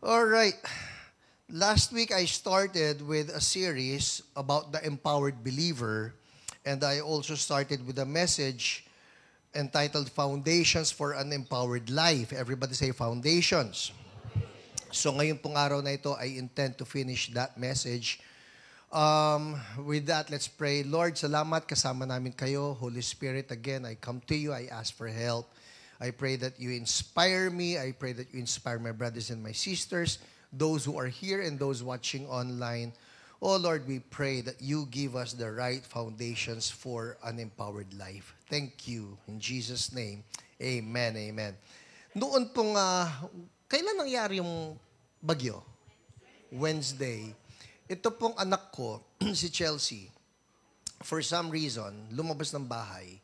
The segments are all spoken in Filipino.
All right. Last week I started with a series about the empowered believer, and I also started with a message entitled Foundations for an Empowered Life. Everybody say foundations. So ngayon pong araw na ito, I intend to finish that message. Um, with that, let's pray. Lord, salamat. Kasama namin kayo. Holy Spirit, again, I come to you. I ask for help. I pray that you inspire me. I pray that you inspire my brothers and my sisters, those who are here and those watching online. Oh Lord, we pray that you give us the right foundations for an empowered life. Thank you. In Jesus' name, amen, amen. Noon pong, uh, kailan nangyari yung bagyo? Wednesday. Ito pong anak ko, si Chelsea, for some reason, lumabas ng bahay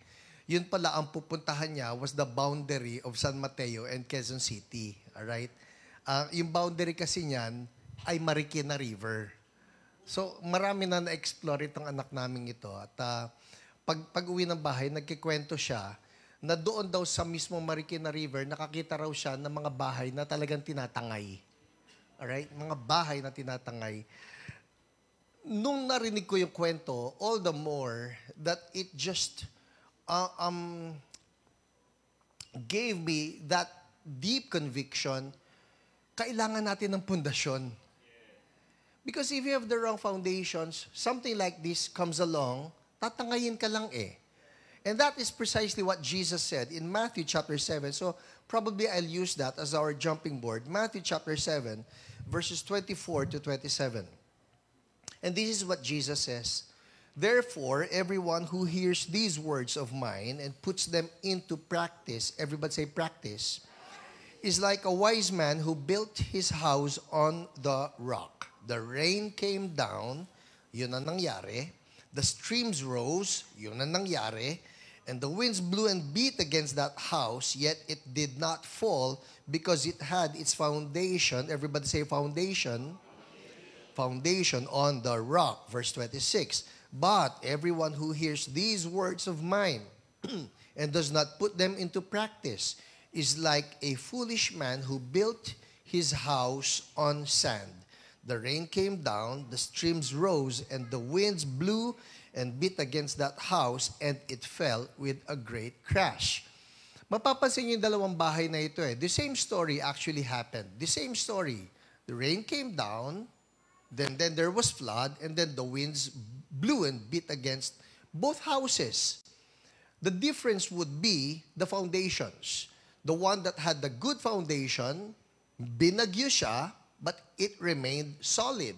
yun pala ang pupuntahan niya was the boundary of San Mateo and Quezon City. Alright? Uh, yung boundary kasi niyan ay Marikina River. So, marami na na-explore itong anak namin ito. At uh, pag, pag-uwi ng bahay, nagkikwento siya na doon daw sa mismo Marikina River, nakakita raw siya ng mga bahay na talagang tinatangay. Alright? Mga bahay na tinatangay nung narinig ko yung kwento, all the more that it just uh, um, gave me that deep conviction, kailangan natin ng pundasyon. Because if you have the wrong foundations, something like this comes along, tatangayin ka lang eh. And that is precisely what Jesus said in Matthew chapter 7. So probably I'll use that as our jumping board. Matthew chapter 7, verses 24 to 27. And this is what Jesus says. Therefore, everyone who hears these words of mine and puts them into practice, everybody say practice, is like a wise man who built his house on the rock. The rain came down, yun ang nangyari. The streams rose, yun ang nangyari. And the winds blew and beat against that house, yet it did not fall because it had its foundation. Everybody say foundation. Foundation, foundation on the rock. Verse 26. But everyone who hears these words of mine and does not put them into practice is like a foolish man who built his house on sand. The rain came down, the streams rose, and the winds blew and beat against that house, and it fell with a great crash. Mapapansin niyo yung dalawang bahay na ito eh. The same story actually happened. The same story. The rain came down, then, then there was flood, and then the winds blew and beat against both houses. The difference would be the foundations. The one that had the good foundation, binagyo siya, but it remained solid.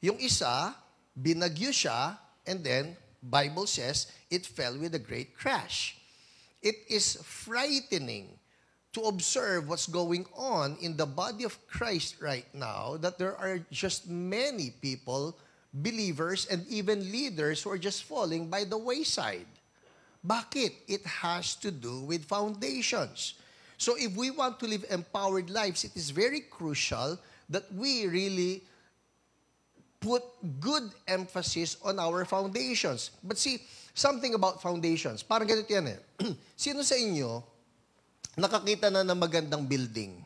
Yung isa, binagyo siya, and then, Bible says, it fell with a great crash. It is frightening to observe what's going on in the body of Christ right now, that there are just many people believers and even leaders who are just falling by the wayside. Bakit? It has to do with foundations. So if we want to live empowered lives, it is very crucial that we really put good emphasis on our foundations. But see, something about foundations. Parang ganito yan eh. Sino sa inyo nakakita na ng magandang building?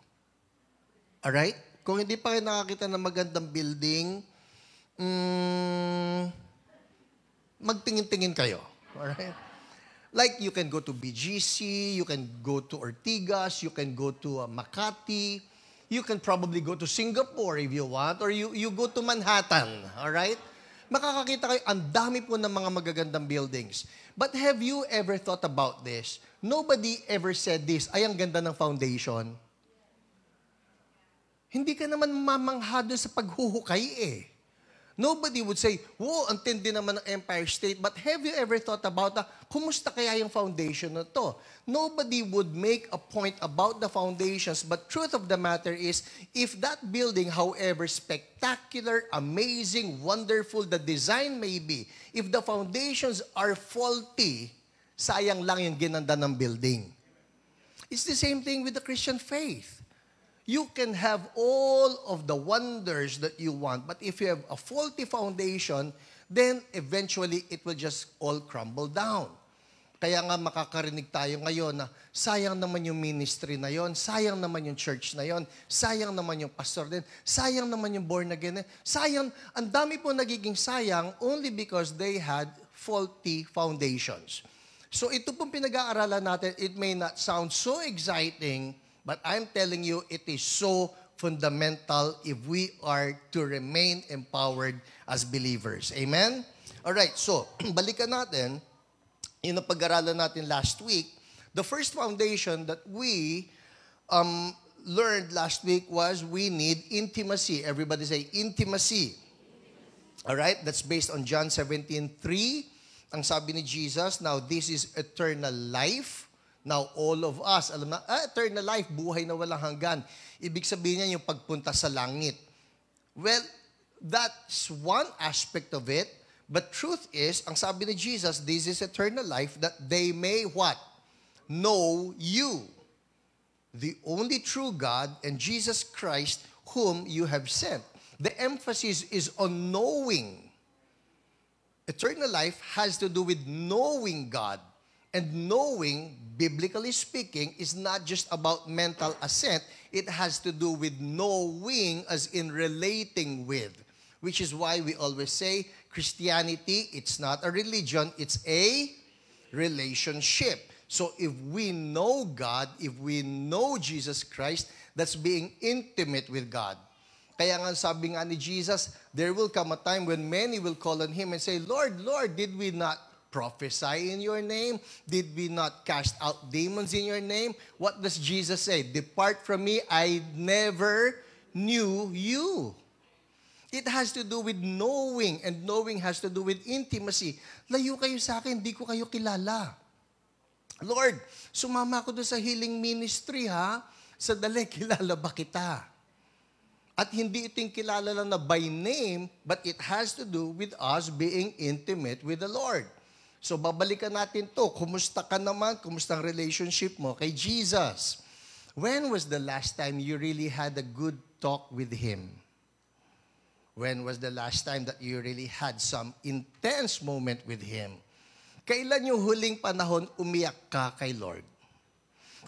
Alright? Kung hindi pa kayo nakakita ng magandang building, mm, magtingin-tingin kayo. Alright? Like you can go to BGC, you can go to Ortigas, you can go to uh, Makati, you can probably go to Singapore if you want, or you, you go to Manhattan. Alright? Makakakita kayo, ang dami po ng mga magagandang buildings. But have you ever thought about this? Nobody ever said this, ay ang ganda ng foundation. Hindi ka naman mamanghado sa paghuhukay eh. Nobody would say, wow, ang tindi naman ng Empire State. But have you ever thought about, uh, kumusta kaya yung foundation na to? Nobody would make a point about the foundations. But truth of the matter is, if that building, however spectacular, amazing, wonderful the design may be, if the foundations are faulty, sayang lang yung ginanda ng building. It's the same thing with the Christian faith you can have all of the wonders that you want, but if you have a faulty foundation, then eventually it will just all crumble down. Kaya nga makakarinig tayo ngayon na sayang naman yung ministry na yon, sayang naman yung church na yon, sayang naman yung pastor din, sayang naman yung born again. Sayang, ang dami po nagiging sayang only because they had faulty foundations. So ito pong pinag-aaralan natin, it may not sound so exciting, But I'm telling you, it is so fundamental if we are to remain empowered as believers. Amen? All right, so, balikan natin, yung napag-aralan natin last week, the first foundation that we um, learned last week was we need intimacy. Everybody say, intimacy. All right, that's based on John 17:3. Ang sabi ni Jesus, now this is eternal life, Now, all of us, alam na, ah, eternal life, buhay na walang hanggan. Ibig sabihin niya yung pagpunta sa langit. Well, that's one aspect of it. But truth is, ang sabi ni Jesus, this is eternal life that they may what? Know you, the only true God and Jesus Christ whom you have sent. The emphasis is on knowing. Eternal life has to do with knowing God. And knowing, biblically speaking, is not just about mental assent. It has to do with knowing as in relating with. Which is why we always say Christianity, it's not a religion, it's a relationship. So if we know God, if we know Jesus Christ, that's being intimate with God. Kaya nga sabi nga ni Jesus, there will come a time when many will call on Him and say, Lord, Lord, did we not prophesy in your name? Did we not cast out demons in your name? What does Jesus say? Depart from me, I never knew you. It has to do with knowing, and knowing has to do with intimacy. Layo kayo sa akin, di ko kayo kilala. Lord, sumama ko doon sa healing ministry ha. Sa dali, kilala ba kita? At hindi ito yung kilala lang na by name, but it has to do with us being intimate with the Lord. So babalikan natin to. Kumusta ka naman? Kumusta ang relationship mo kay Jesus? When was the last time you really had a good talk with Him? When was the last time that you really had some intense moment with Him? Kailan yung huling panahon umiyak ka kay Lord?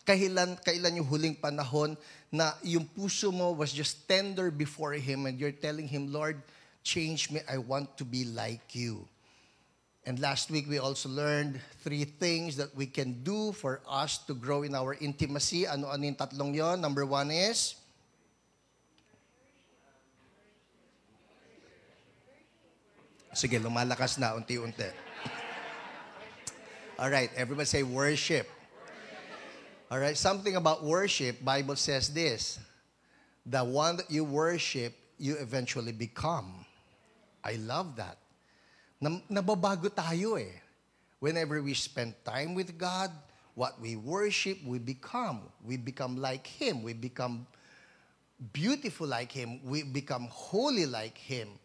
Kailan, kailan yung huling panahon na yung puso mo was just tender before Him and you're telling Him, Lord, change me, I want to be like You. And last week, we also learned three things that we can do for us to grow in our intimacy. Ano anin tatlong yon? Number one is? Sige, lumalakas na, unti-unti. All right, everybody say worship. All right, something about worship, Bible says this. The one that you worship, you eventually become. I love that. Nababago tayo eh. Whenever we spend time with God, what we worship, we become. We become like Him. We become beautiful like Him. We become holy like Him.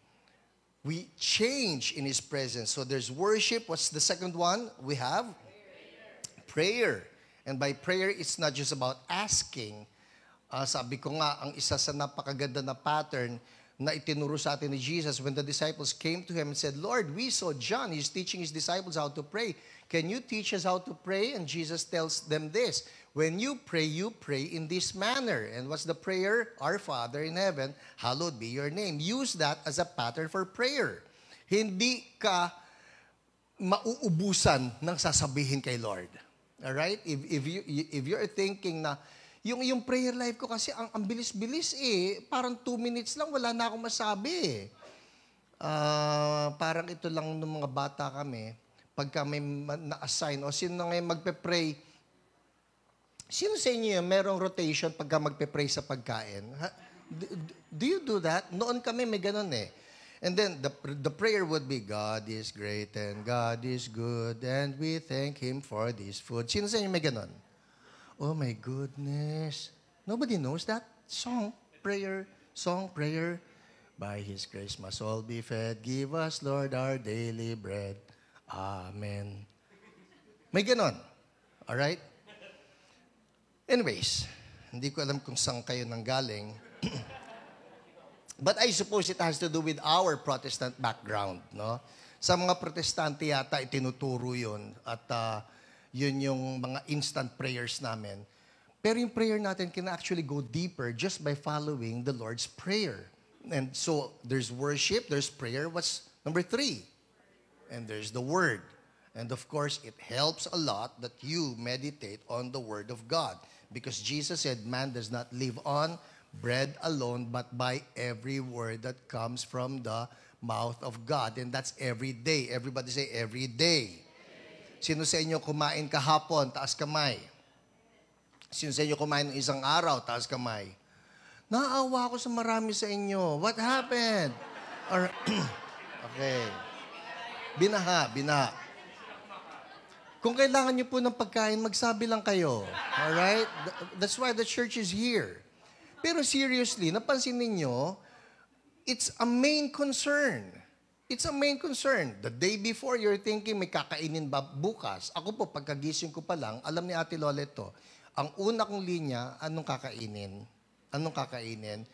We change in His presence. So there's worship. What's the second one we have? Prayer. And by prayer, it's not just about asking. Uh, sabi ko nga, ang isa sa napakaganda na pattern na itinuro sa atin ni Jesus when the disciples came to him and said, Lord, we saw John, he's teaching his disciples how to pray. Can you teach us how to pray? And Jesus tells them this, When you pray, you pray in this manner. And what's the prayer? Our Father in heaven, hallowed be your name. Use that as a pattern for prayer. Hindi ka mauubusan ng sasabihin kay Lord. All right? If, if, you, if you're thinking na, yung, yung prayer life ko kasi ang, ang bilis-bilis eh. Parang two minutes lang, wala na akong masabi eh. Uh, parang ito lang nung mga bata kami, pagka may na-assign o sino na ngayon magpe-pray, sino sa inyo yun, merong rotation pagka magpe-pray sa pagkain? Ha? Do, do you do that? Noon kami may ganun eh. And then the, the prayer would be, God is great and God is good and we thank Him for this food. Sino sa inyo may ganun? Oh my goodness. Nobody knows that song, prayer, song, prayer. By His grace must all be fed. Give us, Lord, our daily bread. Amen. May ganon. right? Anyways, hindi ko alam kung saan kayo nang galing. But I suppose it has to do with our Protestant background, no? Sa mga protestante yata, itinuturo yon At uh, yun yung mga instant prayers namin. Pero yung prayer natin can actually go deeper just by following the Lord's Prayer. And so there's worship, there's prayer. What's number three? And there's the Word. And of course, it helps a lot that you meditate on the Word of God. Because Jesus said, Man does not live on bread alone, but by every word that comes from the mouth of God. And that's every day. Everybody say, every day. Sino sa inyo kumain kahapon? Taas kamay. Sino sa inyo kumain ng isang araw? Taas kamay. Naawa ako sa marami sa inyo. What happened? Or, okay. Binaha, binaha. Kung kailangan niyo po ng pagkain, magsabi lang kayo. Alright? That's why the church is here. Pero seriously, napansin ninyo, it's a main concern It's a main concern. The day before, you're thinking, may kakainin ba bukas? Ako po, pagkagising ko pa lang, alam ni Ate Lola ito, ang una kong linya, anong kakainin? Anong kakainin?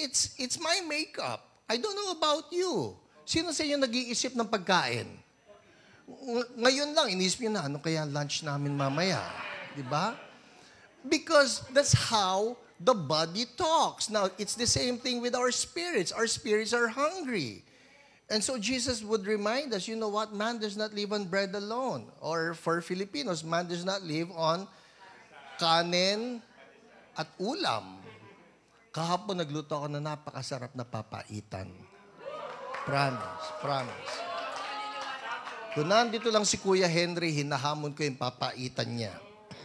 It's, it's my makeup. I don't know about you. Sino sa inyo nag-iisip ng pagkain? Ngayon lang, inisip nyo na, ano kaya lunch namin mamaya? Di ba? Because that's how the body talks. Now, it's the same thing with our spirits. Our spirits are hungry. And so Jesus would remind us, you know what, man does not live on bread alone. Or for Filipinos, man does not live on kanin at ulam. Kahapon nagluto ako na napakasarap na papaitan. Promise, promise. Kung nandito lang si Kuya Henry, hinahamon ko yung papaitan niya.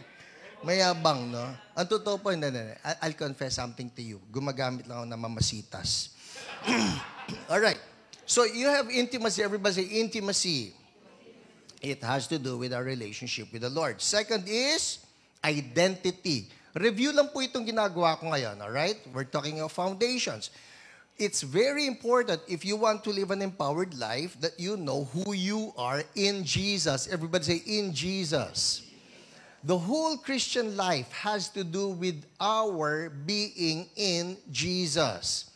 Mayabang, no? Ang totoo po, I'll confess something to you. Gumagamit lang ako ng mamasitas. Alright. So you have intimacy, everybody say intimacy. It has to do with our relationship with the Lord. Second is identity. Review lang po itong ginagawa ko ngayon, all right? We're talking of foundations. It's very important if you want to live an empowered life that you know who you are in Jesus. Everybody say in Jesus. The whole Christian life has to do with our being in Jesus.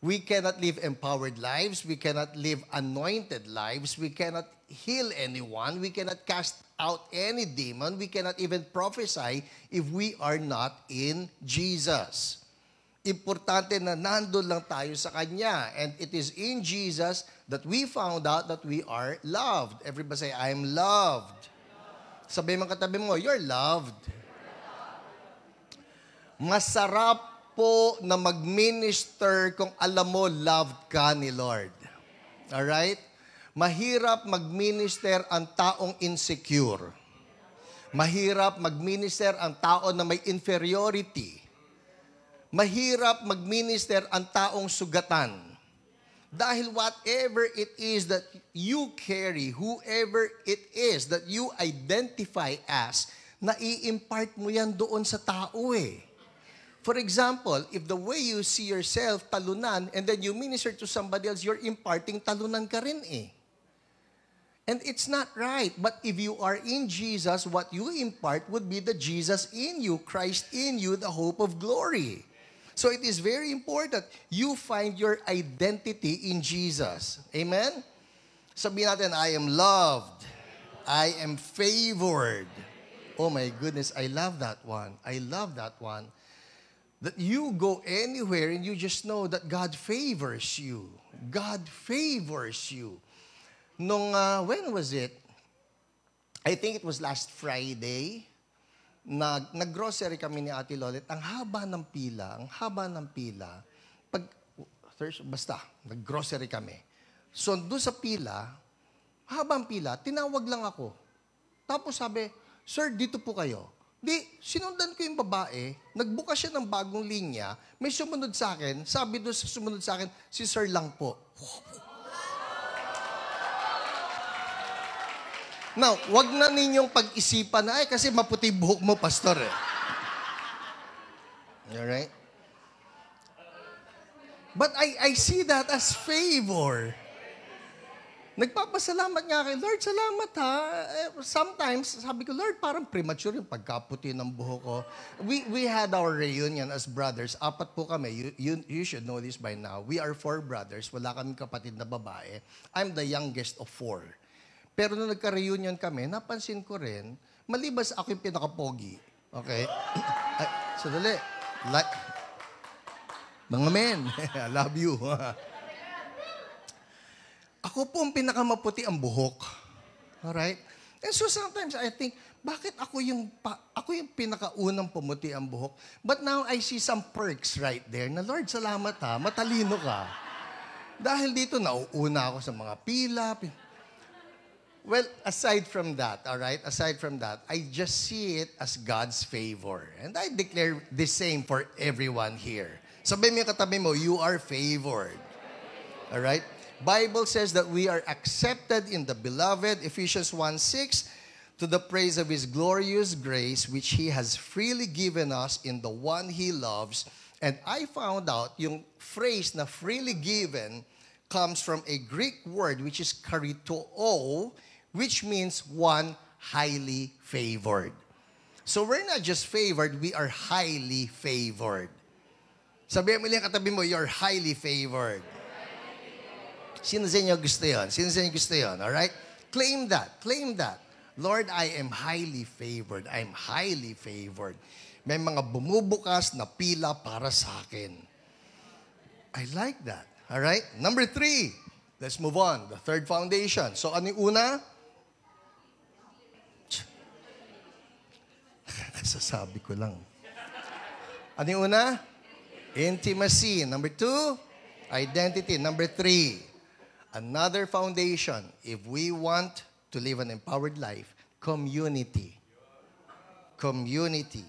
We cannot live empowered lives. We cannot live anointed lives. We cannot heal anyone. We cannot cast out any demon. We cannot even prophesy if we are not in Jesus. Importante na nandun lang tayo sa Kanya. And it is in Jesus that we found out that we are loved. Everybody say, I am loved. loved. Sabi mga katabi mo, You're loved. Masarap po na mag-minister kung alam mo loved ka ni Lord. Alright? Mahirap mag-minister ang taong insecure. Mahirap mag-minister ang tao na may inferiority. Mahirap mag-minister ang taong sugatan. Dahil whatever it is that you carry, whoever it is that you identify as, nai-impart mo yan doon sa tao eh. For example, if the way you see yourself, talunan, and then you minister to somebody else, you're imparting talunan ka rin eh. And it's not right. But if you are in Jesus, what you impart would be the Jesus in you, Christ in you, the hope of glory. So it is very important you find your identity in Jesus. Amen? Sabihin natin, I am loved. I am favored. Oh my goodness, I love that one. I love that one that you go anywhere and you just know that God favors you. God favors you. Nung, uh, when was it? I think it was last Friday. Nag, nag-grocery kami ni Ate Lolit. Ang haba ng pila, ang haba ng pila. Pag, Thursday, basta, nag-grocery kami. So, doon sa pila, habang pila, tinawag lang ako. Tapos sabi, Sir, dito po kayo. Di, sinundan ko yung babae, nagbukas siya ng bagong linya, may sumunod sa akin, sabi doon sa sumunod sa akin, si sir lang po. Now, wag na ninyong pag-isipan na, ay, kasi maputi buhok mo, pastor eh. Alright? But I, I see that as favor. Nagpapasalamat nga kay Lord, salamat ha. Eh, sometimes, sabi ko, Lord, parang premature yung pagkaputi ng buho ko. We, we had our reunion as brothers. Apat po kami. You, you, you should know this by now. We are four brothers. Wala kami kapatid na babae. I'm the youngest of four. Pero nung nagka-reunion kami, napansin ko rin, malibas ako yung pinakapogi. Okay? Ay, sadali. Like, mga men, I love you. Ako po ang pinakamaputi ang buhok. Alright? And so sometimes I think, bakit ako yung, pa, ako yung pinakaunang pumuti ang buhok? But now I see some perks right there na, Lord, salamat ha, matalino ka. Dahil dito, nauuna ako sa mga pila. Well, aside from that, all right, aside from that, I just see it as God's favor. And I declare the same for everyone here. Sabi mo yung katabi mo, you are favored. All right? Bible says that we are accepted in the beloved, Ephesians 1:6, to the praise of his glorious grace, which he has freely given us in the one he loves. And I found out yung phrase na freely given comes from a Greek word which is karitoo, which means one highly favored. So we're not just favored, we are highly favored. Sabihin mo lang katabi mo, you're highly favored. Sino sa inyo gusto yun? Sino sa inyo gusto yun? Alright? Claim that. Claim that. Lord, I am highly favored. I am highly favored. May mga bumubukas na pila para sa akin. I like that. Alright? Number three. Let's move on. The third foundation. So, ano yung una? Sasabi ko lang. Ano yung una? Intimacy. Number two? Identity. Number three. Another foundation, if we want to live an empowered life, community. Community.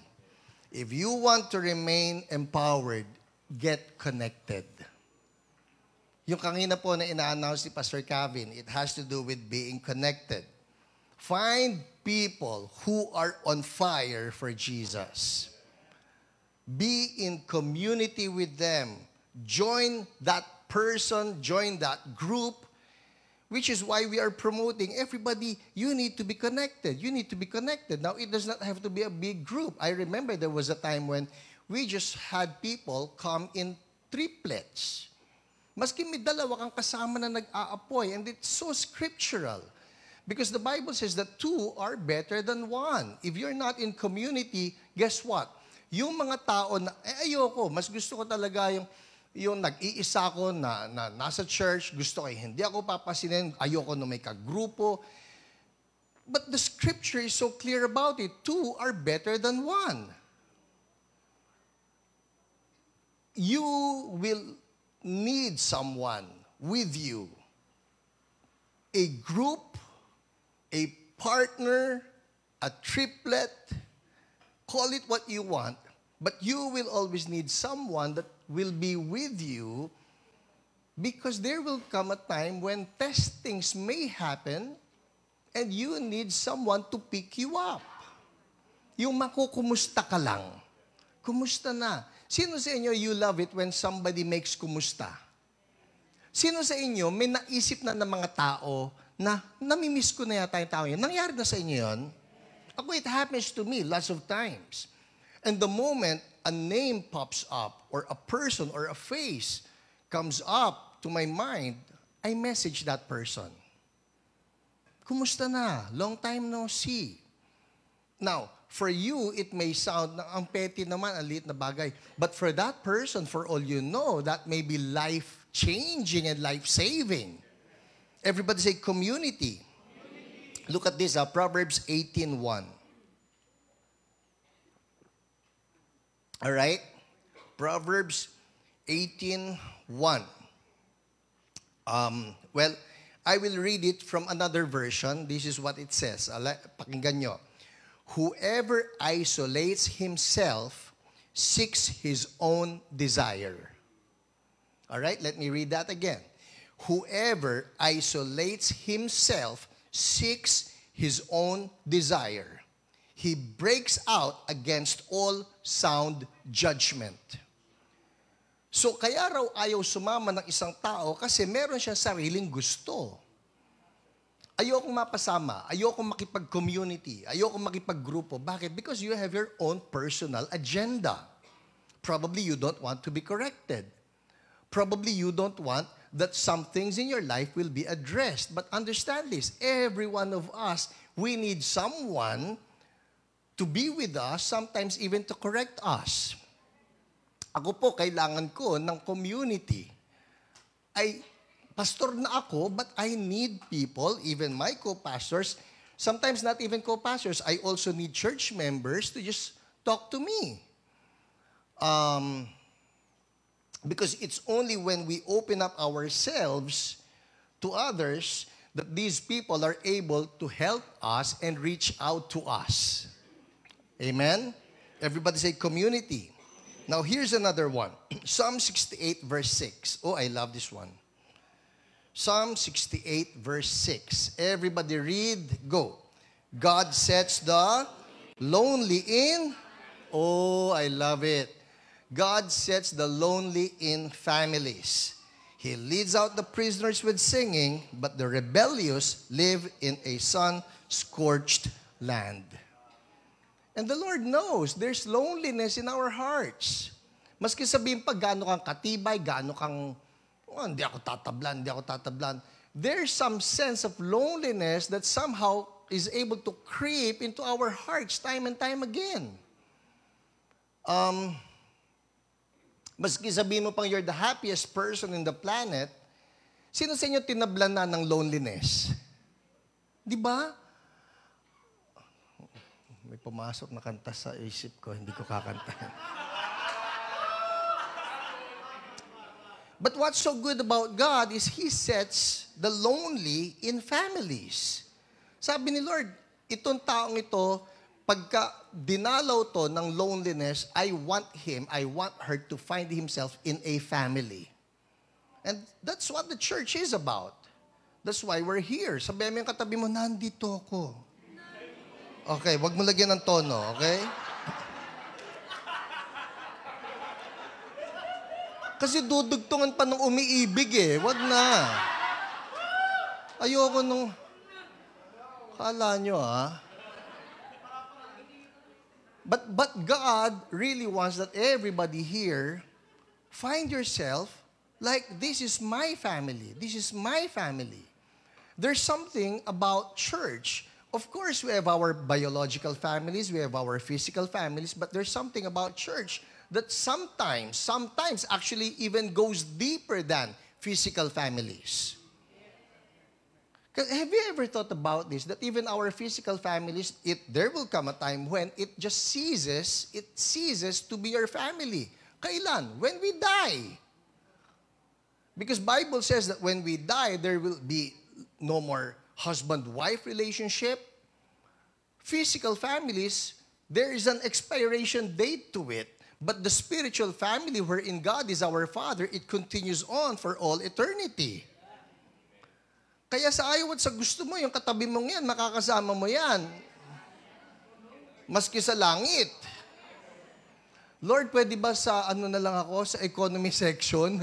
If you want to remain empowered, get connected. Yung kanina po na ina-announce ni Pastor Kevin, it has to do with being connected. Find people who are on fire for Jesus. Be in community with them. Join that person, join that group, which is why we are promoting everybody, you need to be connected. You need to be connected. Now, it does not have to be a big group. I remember there was a time when we just had people come in triplets. Maski may dalawa kang kasama na nag-aapoy, and it's so scriptural. Because the Bible says that two are better than one. If you're not in community, guess what? Yung mga tao na, eh, ayoko, mas gusto ko talaga yung, yung nag-iisa ako na, na nasa church, gusto ay eh, hindi ako papasinin, ayoko na may kagrupo. But the scripture is so clear about it. Two are better than one. You will need someone with you. A group, a partner, a triplet, call it what you want, but you will always need someone that will be with you because there will come a time when testings may happen and you need someone to pick you up. Yung makukumusta ka lang. Kumusta na? Sino sa inyo you love it when somebody makes kumusta? Sino sa inyo may naisip na ng mga tao na namimiss ko na yata yung tao yun? Nangyari na sa inyo yun? Ako, it happens to me lots of times. And the moment a name pops up or a person or a face comes up to my mind, I message that person. Kumusta na? Long time no see. Now, for you, it may sound na ang petty naman, ang liit na bagay. But for that person, for all you know, that may be life-changing and life-saving. Everybody say community. community. Look at this, uh, Proverbs 18.1. All right? Proverbs 18:1. Um, well, I will read it from another version. This is what it says. Pakinggan nyo. Whoever isolates himself seeks his own desire. All right, let me read that again. Whoever isolates himself seeks his own desire. he breaks out against all sound judgment. So kaya raw ayaw sumama ng isang tao kasi meron siya sariling gusto. Ayokong mapasama, ayokong makipag-community, ayokong makipag-grupo. Bakit? Because you have your own personal agenda. Probably you don't want to be corrected. Probably you don't want that some things in your life will be addressed. But understand this, every one of us, we need someone to be with us, sometimes even to correct us. Ako po, kailangan ko ng community. Ay, pastor na ako, but I need people, even my co-pastors, sometimes not even co-pastors, I also need church members to just talk to me. Um, because it's only when we open up ourselves to others that these people are able to help us and reach out to us. Amen? Everybody say community. Now here's another one Psalm 68, verse 6. Oh, I love this one. Psalm 68, verse 6. Everybody read, go. God sets the lonely in. Oh, I love it. God sets the lonely in families. He leads out the prisoners with singing, but the rebellious live in a sun scorched land. And the Lord knows there's loneliness in our hearts. Maski sabihin pa gaano kang katibay, gaano kang, oh, hindi ako tatablan, hindi ako tatablan. There's some sense of loneliness that somehow is able to creep into our hearts time and time again. Um, maski sabihin mo pang you're the happiest person in the planet, sino sa inyo tinablan na ng loneliness? Di ba? may pumasok na kanta sa isip ko, hindi ko kakanta. But what's so good about God is He sets the lonely in families. Sabi ni Lord, itong taong ito, pagka dinalaw to ng loneliness, I want him, I want her to find himself in a family. And that's what the church is about. That's why we're here. Sabi mo yung katabi mo, nandito ako. Okay, wag mo lagyan ng tono, okay? Kasi dudugtungan pa nung umiibig eh. Wag na. Ayoko nung... Kala nyo ah. But, but God really wants that everybody here find yourself like, this is my family. This is my family. There's something about church Of course, we have our biological families, we have our physical families, but there's something about church that sometimes, sometimes actually even goes deeper than physical families. Have you ever thought about this? That even our physical families, it there will come a time when it just ceases, it ceases to be your family. Kailan? When we die. Because Bible says that when we die, there will be no more husband-wife relationship, physical families, there is an expiration date to it. But the spiritual family wherein God is our Father, it continues on for all eternity. Kaya sa ayaw at sa gusto mo, yung katabi mong yan, makakasama mo yan. Maski sa langit. Lord, pwede ba sa ano na lang ako, sa economy section?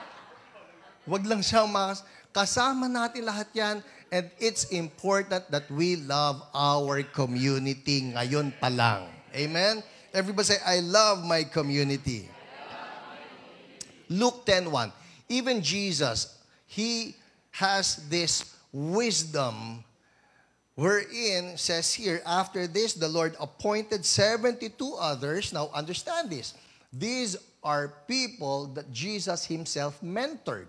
Wag lang siyang makas... Kasama natin lahat yan. And it's important that we love our community ngayon pa lang. Amen? Everybody say, I love my community. Luke 10.1. Even Jesus, He has this wisdom wherein, says here, after this, the Lord appointed 72 others. Now, understand this. These are people that Jesus himself mentored.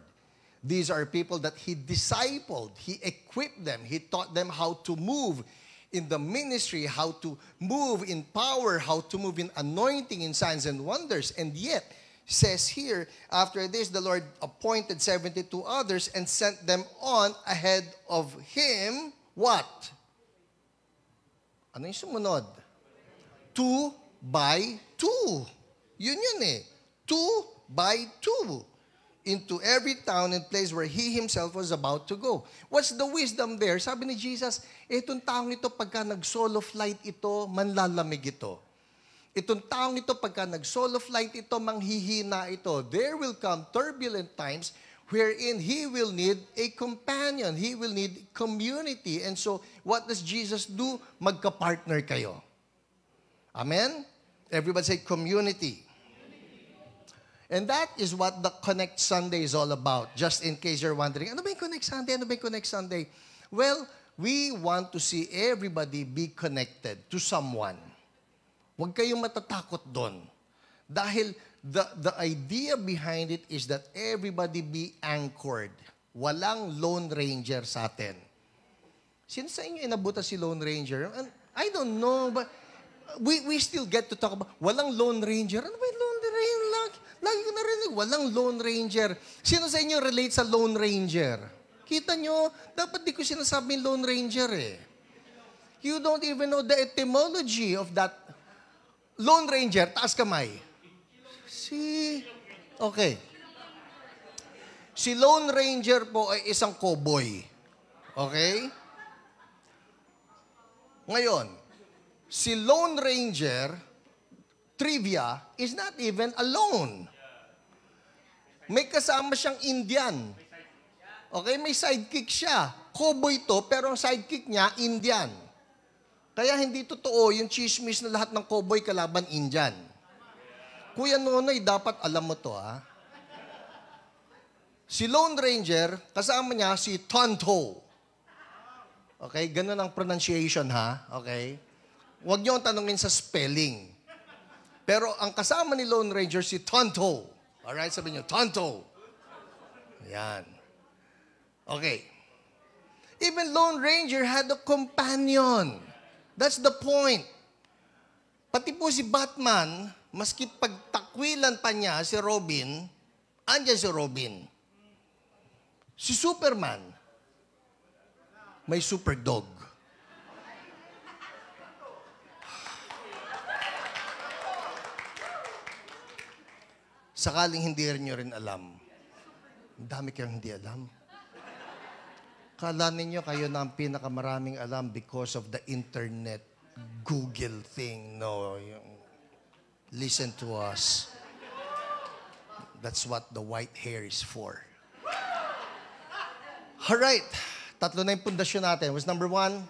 These are people that he discipled, he equipped them, he taught them how to move in the ministry, how to move in power, how to move in anointing, in signs and wonders. And yet, says here, after this, the Lord appointed 72 others and sent them on ahead of him. What? Ano yung sumunod? Two by two. Yun yun eh. Two by two. into every town and place where he himself was about to go. What's the wisdom there? Sabi ni Jesus, itong taong ito pagka nag-solo flight ito, manlalamig ito. Itong taong ito pagka nag-solo flight ito, manghihina ito. There will come turbulent times wherein he will need a companion. He will need community. And so, what does Jesus do? Magka-partner kayo. Amen? Everybody say community. And that is what the Connect Sunday is all about. Just in case you're wondering, ano ba yung Connect Sunday? Ano ba yung Connect Sunday? Well, we want to see everybody be connected to someone. Huwag kayong matatakot doon. Dahil the, the idea behind it is that everybody be anchored. Walang Lone Ranger sa atin. Sino sa inyo inabuta si Lone Ranger? I don't know, but we, we still get to talk about, walang Lone Ranger. Ano ba yung Lone Lagi ko narinig, walang Lone Ranger. Sino sa inyo relate sa Lone Ranger? Kita nyo, dapat di ko sinasabing Lone Ranger eh. You don't even know the etymology of that Lone Ranger. Taas kamay. Si... Okay. Si Lone Ranger po ay isang cowboy. Okay? Ngayon, si Lone Ranger trivia is not even alone. May kasama siyang Indian. Okay, may sidekick siya. Cowboy to, pero ang sidekick niya, Indian. Kaya hindi totoo yung chismis na lahat ng cowboy kalaban Indian. Kuya Nonoy, dapat alam mo to ha. Si Lone Ranger, kasama niya si Tonto. Okay, ganun ang pronunciation ha. Okay? Huwag niyo ang tanongin sa spelling. Pero ang kasama ni Lone Ranger si Tonto. Alright, sabi niyo, Tonto. Yan. Okay. Even Lone Ranger had a companion. That's the point. Pati po si Batman, maski pagtakwilan pa niya si Robin, andyan si Robin. Si Superman, may super dog. Sakaling hindi rin nyo rin alam. Ang dami kayong hindi alam. Kala ninyo kayo na ang pinakamaraming alam because of the internet Google thing. No, yung listen to us. That's what the white hair is for. All right. Tatlo na yung pundasyon natin. Was number one?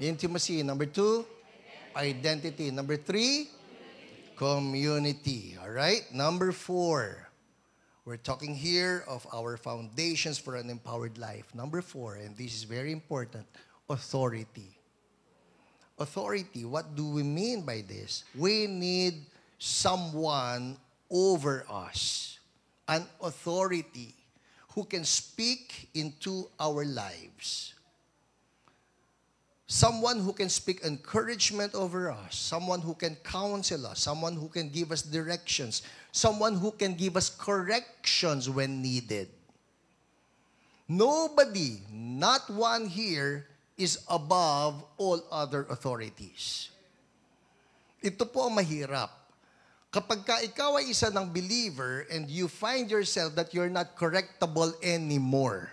Intimacy. Number two? Identity. Number three? community. All right? Number four. We're talking here of our foundations for an empowered life. Number four, and this is very important authority. Authority, what do we mean by this? We need someone over us, an authority who can speak into our lives. someone who can speak encouragement over us, someone who can counsel us, someone who can give us directions, someone who can give us corrections when needed. Nobody, not one here, is above all other authorities. Ito po ang mahirap. Kapag ka ikaw ay isa ng believer and you find yourself that you're not correctable anymore,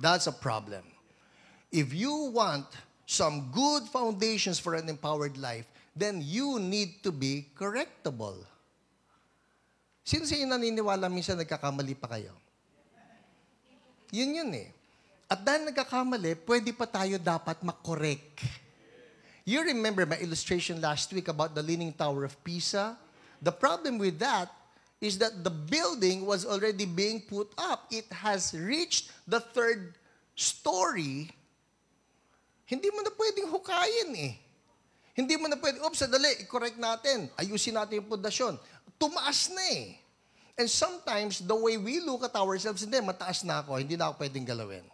that's a problem. If you want some good foundations for an empowered life, then you need to be correctable. Sino sa inyo naniniwala minsan nagkakamali pa kayo? Yun yun eh. At dahil nagkakamali, pwede pa tayo dapat makorek. You remember my illustration last week about the Leaning Tower of Pisa? The problem with that is that the building was already being put up. It has reached the third story hindi mo na pwedeng hukayin eh. Hindi mo na pwedeng, oops, sadali, i-correct natin. Ayusin natin yung pundasyon. Tumaas na eh. And sometimes, the way we look at ourselves, hindi, mataas na ako, hindi na ako pwedeng galawin.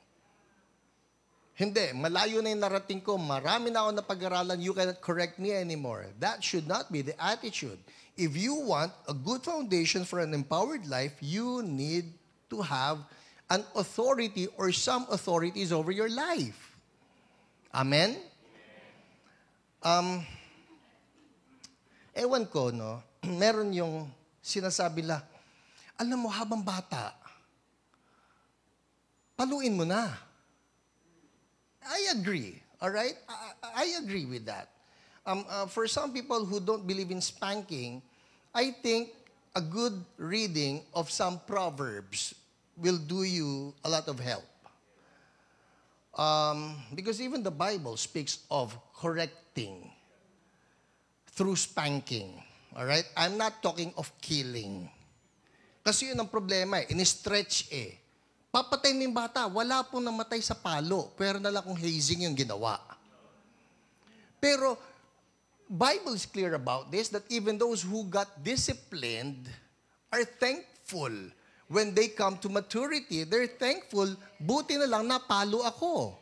Hindi, malayo na yung narating ko, marami na ako napag-aralan, you cannot correct me anymore. That should not be the attitude. If you want a good foundation for an empowered life, you need to have an authority or some authorities over your life. Amen? Um, ewan ko, no? Meron yung sinasabi la, alam mo, habang bata, paluin mo na. I agree, all right? I, I agree with that. Um, uh, for some people who don't believe in spanking, I think a good reading of some proverbs will do you a lot of help. Um, because even the Bible speaks of correcting through spanking. All right? I'm not talking of killing. Kasi yun ang problema eh. In-stretch eh. Papatay ng bata. Wala pong namatay sa palo. Pero nalang kung hazing yung ginawa. Pero, Bible is clear about this that even those who got disciplined are thankful When they come to maturity, they're thankful, buti na lang napalo ako.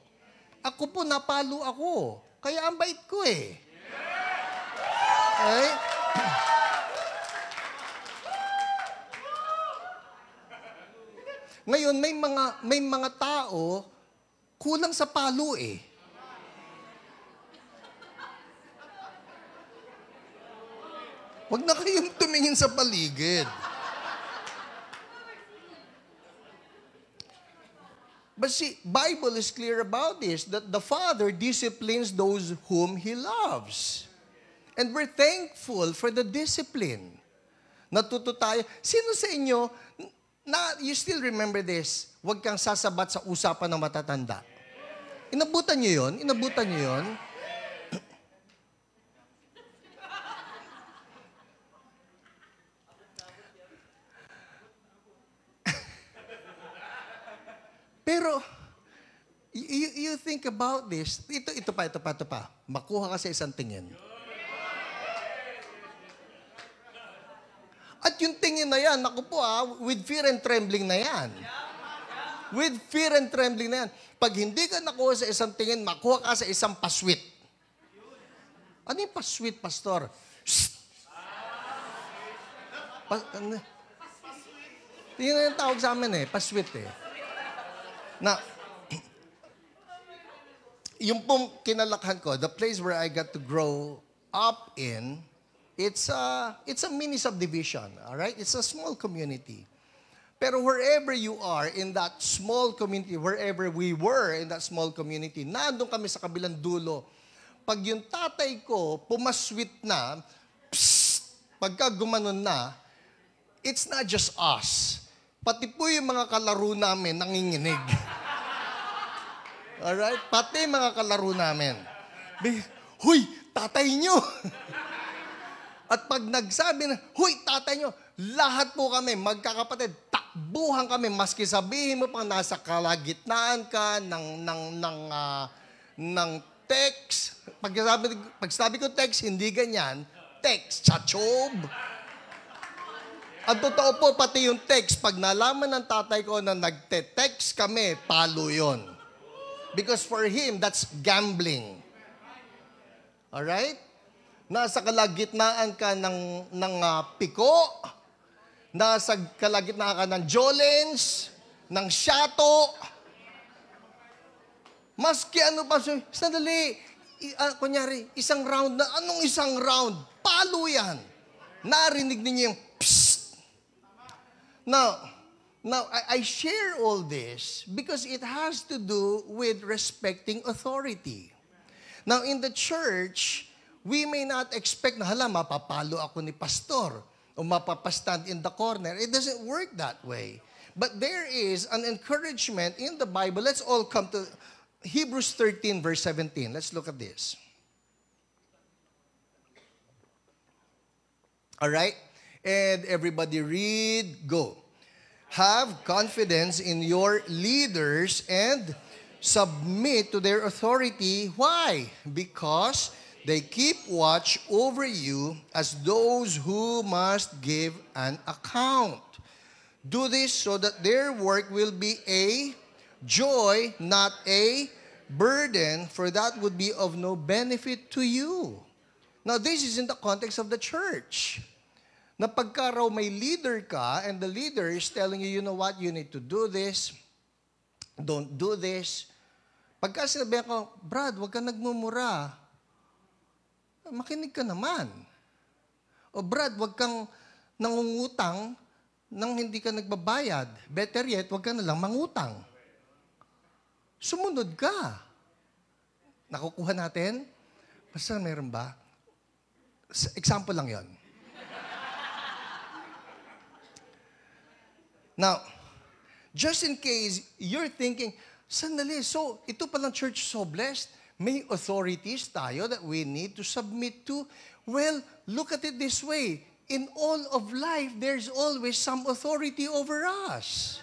Ako po, napalo ako. Kaya ang bait ko eh. Okay? Ngayon, may mga, may mga tao, kulang sa palo eh. Huwag na kayong tumingin sa paligid. But see, Bible is clear about this, that the Father disciplines those whom He loves. And we're thankful for the discipline. Natuto tayo. Sino sa inyo, na, you still remember this, huwag kang sasabat sa usapan ng matatanda. Inabutan niyo yon? Inabutan niyo yon? Pero, you, you think about this. Ito, ito pa, ito pa, ito pa. Makuha ka sa isang tingin. At yung tingin na yan, naku po ah, with fear and trembling na yan. With fear and trembling na yan. Pag hindi ka nakuha sa isang tingin, makuha ka sa isang paswit. Ano yung paswit, pastor? Shhh! Pas, ano? Yun yung tawag sa amin eh, paswit eh. Now, yung pong kinalakhan ko, the place where I got to grow up in, it's a, it's a mini subdivision, all right? It's a small community. Pero wherever you are in that small community, wherever we were in that small community, nandun kami sa kabilang dulo. Pag yung tatay ko pumaswit na, psst, pagka gumanon na, it's not just us. Pati po yung mga kalaro namin nanginginig. Alright? Pati mga kalaro namin. Huy, tatay nyo! At pag nagsabi na, huy, tatay nyo, lahat po kami, magkakapatid, takbuhan kami, maski sabihin mo pang nasa kalagitnaan ka ng, ng, ng, uh, ng text. Pag sabi, pag sabi ko text, hindi ganyan. Text, chachob. Ang totoo po, pati yung text, pag nalaman ng tatay ko na nagte-text kami, palo yon. Because for him, that's gambling. All right? Nasa kalagitnaan ka ng, ng uh, piko, nasa kalagitnaan ka ng jolens, ng shato. Maski ano pa, sandali, i, uh, kunyari, isang round na, anong isang round? Palo yan. Narinig ninyo yung psst. Now, Now, I, I share all this because it has to do with respecting authority. Now, in the church, we may not expect na, hala, mapapalo ako ni pastor o mapapastand in the corner. It doesn't work that way. But there is an encouragement in the Bible. Let's all come to Hebrews 13, verse 17. Let's look at this. All right? And everybody read, go. Have confidence in your leaders and submit to their authority. Why? Because they keep watch over you as those who must give an account. Do this so that their work will be a joy, not a burden, for that would be of no benefit to you. Now, this is in the context of the church. na pagka raw may leader ka and the leader is telling you, you know what, you need to do this, don't do this. Pagka sinabi ko, Brad, huwag ka nagmumura. Makinig ka naman. O Brad, huwag kang nangungutang nang hindi ka nagbabayad. Better yet, huwag ka na lang mangutang. Sumunod ka. Nakukuha natin? Basta meron ba? Example lang yon Now, just in case you're thinking, sandali, so ito palang church so blessed, may authorities tayo that we need to submit to. Well, look at it this way. In all of life, there's always some authority over us.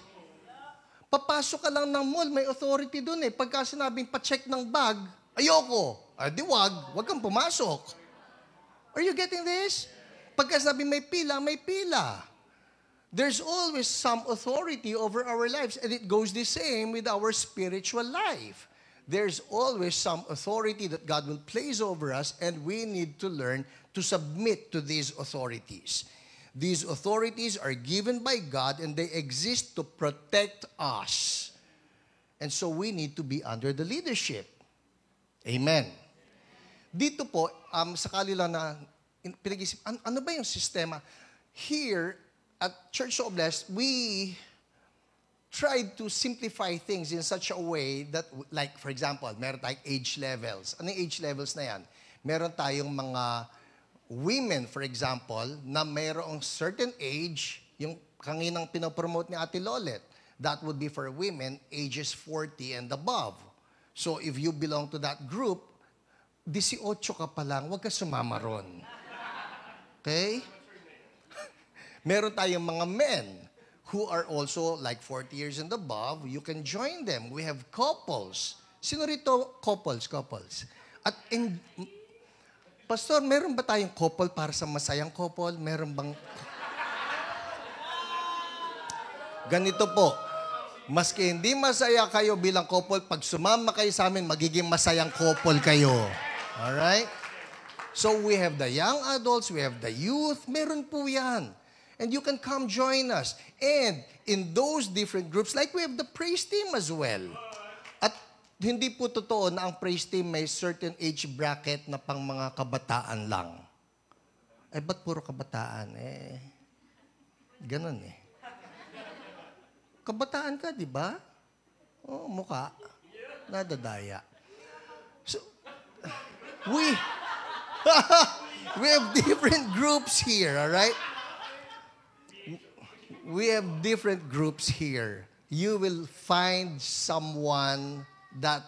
Papasok ka lang ng mall, may authority dun eh. Pagka sinabing pa-check ng bag, ayoko. Ay, ah, di wag. kang pumasok. Are you getting this? Pagka sabi may pila, may pila. There's always some authority over our lives, and it goes the same with our spiritual life. There's always some authority that God will place over us, and we need to learn to submit to these authorities. These authorities are given by God, and they exist to protect us. And so we need to be under the leadership. Amen. Dito po, um, sakali lang na pinag-isip, an- ano ba yung sistema? Here, at Church of Blessed, we tried to simplify things in such a way that, like, for example, meron tayong age levels. Ano yung age levels na yan? Meron tayong mga women, for example, na mayroong certain age, yung kanginang pinapromote ni Ate Lolet, that would be for women ages 40 and above. So if you belong to that group, 18 ka pa lang, huwag ka sumama ron. Okay? Meron tayong mga men who are also like 40 years and above. You can join them. We have couples. Sino rito couples, couples? At in, Pastor, meron ba tayong couple para sa masayang couple? Meron bang... Ganito po, maski hindi masaya kayo bilang couple, pag sumama kayo sa amin, magiging masayang couple kayo. Alright? So we have the young adults, we have the youth, meron po yan and you can come join us. And in those different groups, like we have the praise team as well. At hindi po totoo na ang praise team may certain age bracket na pang mga kabataan lang. Eh, ba't puro kabataan? Eh, ganun eh. Kabataan ka, di ba? oh, mukha. Nadadaya. So, we... we have different groups here, all right? we have different groups here. You will find someone that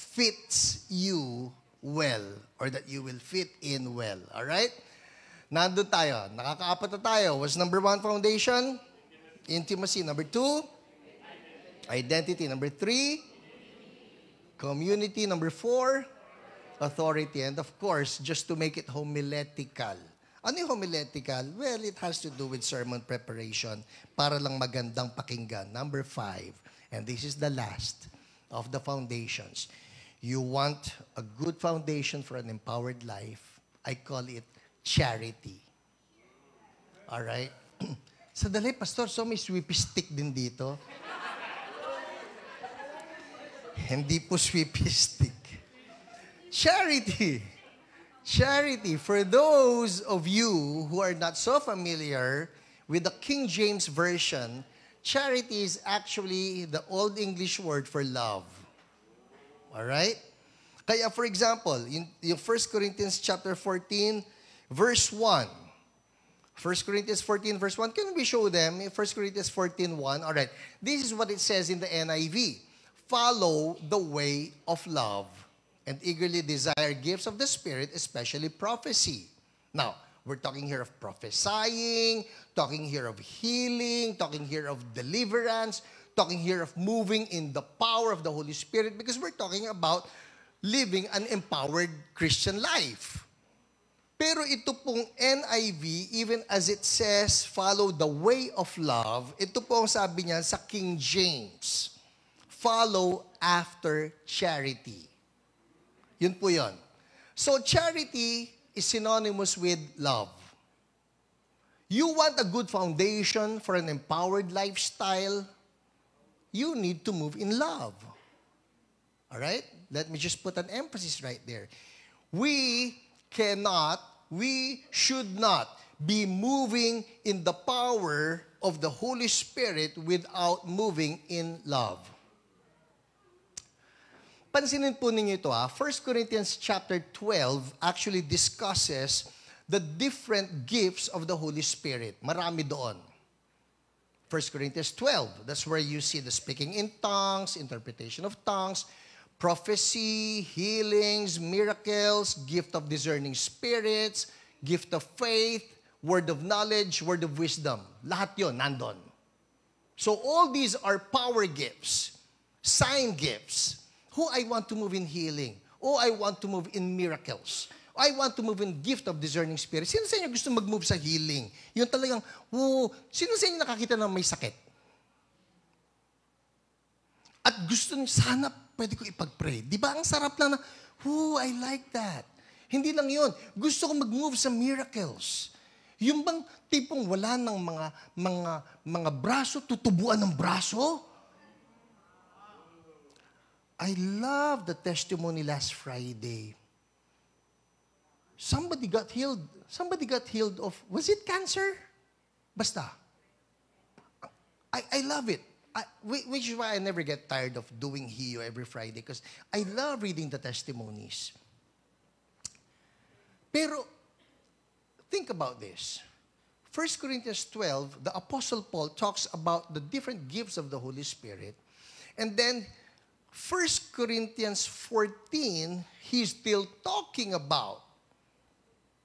fits you well or that you will fit in well. All right? Nando tayo. Nakakaapat na tayo. What's number one foundation? Intimacy. Number two? Identity. Number three? Community. Number four? Authority. And of course, just to make it homiletical ano yung homiletical? Well, it has to do with sermon preparation para lang magandang pakinggan. Number five, and this is the last of the foundations. You want a good foundation for an empowered life. I call it charity. All right? Sandali, Pastor, so may sweepy stick din dito. Hindi po sweepy stick. Charity. charity. For those of you who are not so familiar with the King James Version, charity is actually the Old English word for love. Alright? Kaya for example, in, First 1 Corinthians chapter 14, verse 1. 1 Corinthians 14 verse 1. Can we show them? 1 Corinthians 14 1. Alright. This is what it says in the NIV. Follow the way of love and eagerly desire gifts of the Spirit, especially prophecy. Now, we're talking here of prophesying, talking here of healing, talking here of deliverance, talking here of moving in the power of the Holy Spirit because we're talking about living an empowered Christian life. Pero ito pong NIV, even as it says, follow the way of love, ito po ang sabi niya sa King James, follow after charity. Yun po yun. So charity is synonymous with love. You want a good foundation for an empowered lifestyle, you need to move in love. All right? Let me just put an emphasis right there. We cannot, we should not be moving in the power of the Holy Spirit without moving in love pansinin po ninyo ito ha, ah. 1 Corinthians chapter 12 actually discusses the different gifts of the Holy Spirit. Marami doon. 1 Corinthians 12, that's where you see the speaking in tongues, interpretation of tongues, prophecy, healings, miracles, gift of discerning spirits, gift of faith, word of knowledge, word of wisdom. Lahat yon nandon. So all these are power gifts, sign gifts, Who I want to move in healing. O I want to move in miracles. O I want to move in gift of discerning spirit. Sino sa inyo gusto mag-move sa healing? Yung talagang, woo, sino sa inyo nakakita na may sakit? At gusto niyo, sana pwede ko ipag-pray. Di ba ang sarap lang na, woo, I like that. Hindi lang yon. Gusto ko mag-move sa miracles. Yung bang tipong wala ng mga, mga, mga braso, tutubuan ng braso? I love the testimony last Friday. Somebody got healed. Somebody got healed of, was it cancer? Basta. I, I love it. I, which is why I never get tired of doing heal every Friday because I love reading the testimonies. Pero, think about this. 1 Corinthians 12, the Apostle Paul talks about the different gifts of the Holy Spirit. And then 1 Corinthians 14, he's still talking about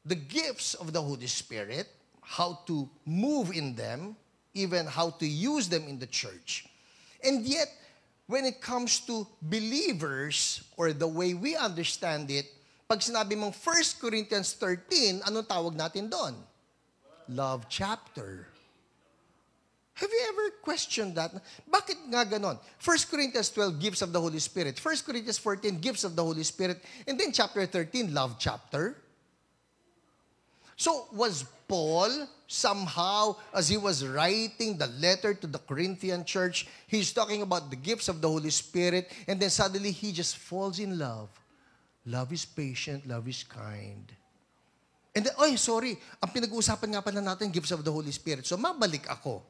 the gifts of the Holy Spirit, how to move in them, even how to use them in the church. And yet, when it comes to believers, or the way we understand it, pag sinabi mong 1 Corinthians 13, anong tawag natin doon? Love chapter. Have you ever questioned that? Bakit nga ganon? 1 Corinthians 12, gifts of the Holy Spirit. 1 Corinthians 14, gifts of the Holy Spirit. And then chapter 13, love chapter. So was Paul somehow, as he was writing the letter to the Corinthian church, he's talking about the gifts of the Holy Spirit, and then suddenly he just falls in love. Love is patient, love is kind. And then, oy, sorry, ang pinag-uusapan nga pala natin, gifts of the Holy Spirit. So mabalik ako.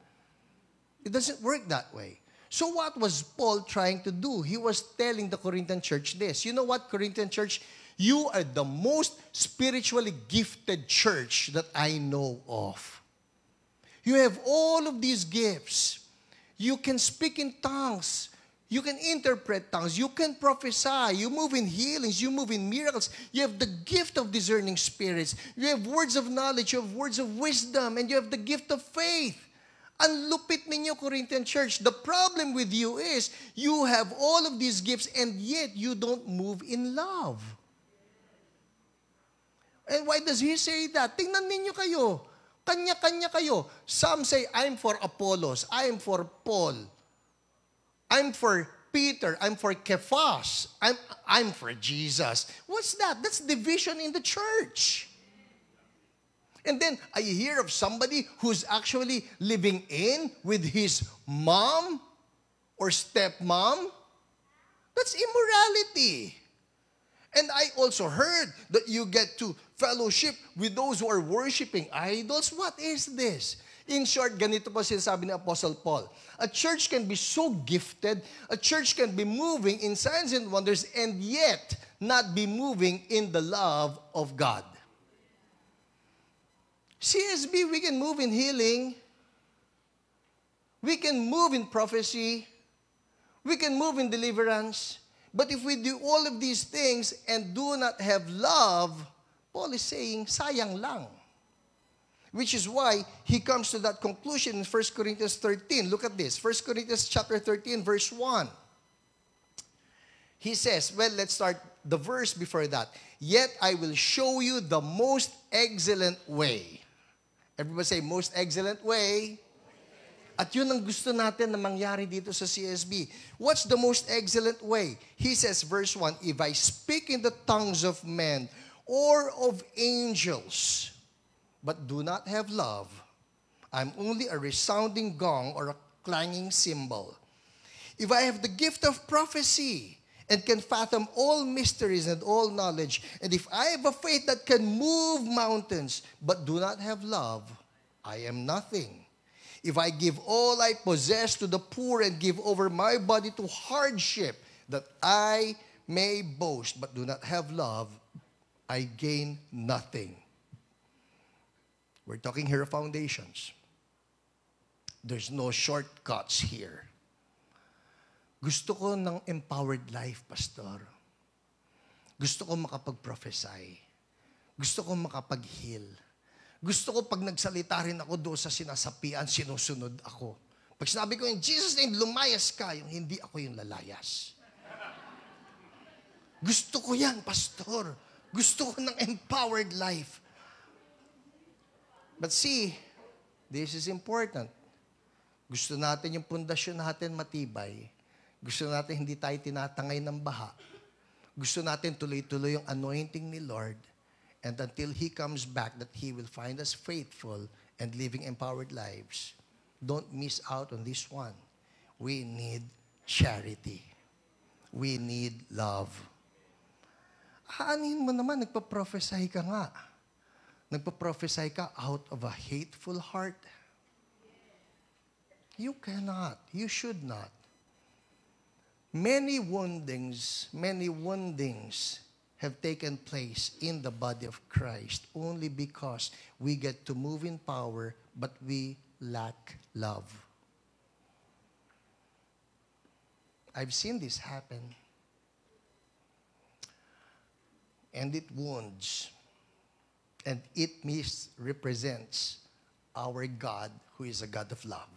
It doesn't work that way. So what was Paul trying to do? He was telling the Corinthian church this. You know what, Corinthian church? You are the most spiritually gifted church that I know of. You have all of these gifts. You can speak in tongues. You can interpret tongues. You can prophesy. You move in healings. You move in miracles. You have the gift of discerning spirits. You have words of knowledge. You have words of wisdom. And you have the gift of faith. Ang lupit ninyo, Corinthian Church. The problem with you is you have all of these gifts and yet you don't move in love. And why does he say that? Tingnan ninyo kayo. Kanya-kanya kayo. Some say, I'm for Apollos. I'm for Paul. I'm for Peter. I'm for Kephas. I'm, I'm for Jesus. What's that? That's division in the church. And then I hear of somebody who's actually living in with his mom or stepmom. That's immorality. And I also heard that you get to fellowship with those who are worshiping idols. What is this? In short, ganito po sinasabi ni Apostle Paul. A church can be so gifted, a church can be moving in signs and wonders, and yet not be moving in the love of God. CSB, we can move in healing. We can move in prophecy. We can move in deliverance. But if we do all of these things and do not have love, Paul is saying, sayang lang. Which is why he comes to that conclusion in 1 Corinthians 13. Look at this. 1 Corinthians chapter 13, verse 1. He says, well, let's start the verse before that. Yet I will show you the most excellent way. Everybody say, most excellent way. At yun ang gusto natin na mangyari dito sa CSB. What's the most excellent way? He says, verse 1, If I speak in the tongues of men or of angels, but do not have love, I'm only a resounding gong or a clanging cymbal. If I have the gift of prophecy and can fathom all mysteries and all knowledge. And if I have a faith that can move mountains but do not have love, I am nothing. If I give all I possess to the poor and give over my body to hardship that I may boast but do not have love, I gain nothing. We're talking here of foundations. There's no shortcuts here. Gusto ko ng empowered life, Pastor. Gusto ko makapag-prophesy. Gusto ko makapag-heal. Gusto ko pag nagsalita rin ako doon sa sinasapian, sinusunod ako. Pag sinabi ko in Jesus name, lumayas ka, yung hindi ako yung lalayas. Gusto ko yan, Pastor. Gusto ko ng empowered life. But see, this is important. Gusto natin yung pundasyon natin matibay gusto natin hindi tayo tinatangay ng baha. Gusto natin tuloy-tuloy yung anointing ni Lord. And until He comes back, that He will find us faithful and living empowered lives. Don't miss out on this one. We need charity. We need love. Haanihin mo naman, nagpa-prophesy ka nga. Nagpa-prophesy ka out of a hateful heart. You cannot. You should not. Many woundings, many woundings have taken place in the body of Christ only because we get to move in power but we lack love. I've seen this happen. And it wounds and it misrepresents our God who is a God of love.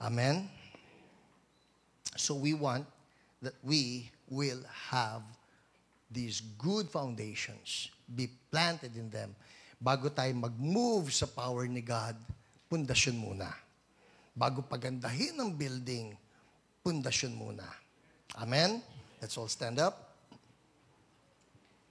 Amen. So we want that we will have these good foundations be planted in them bago tayo mag-move sa power ni God, pundasyon muna. Bago pagandahin ang building, pundasyon muna. Amen? Let's all stand up.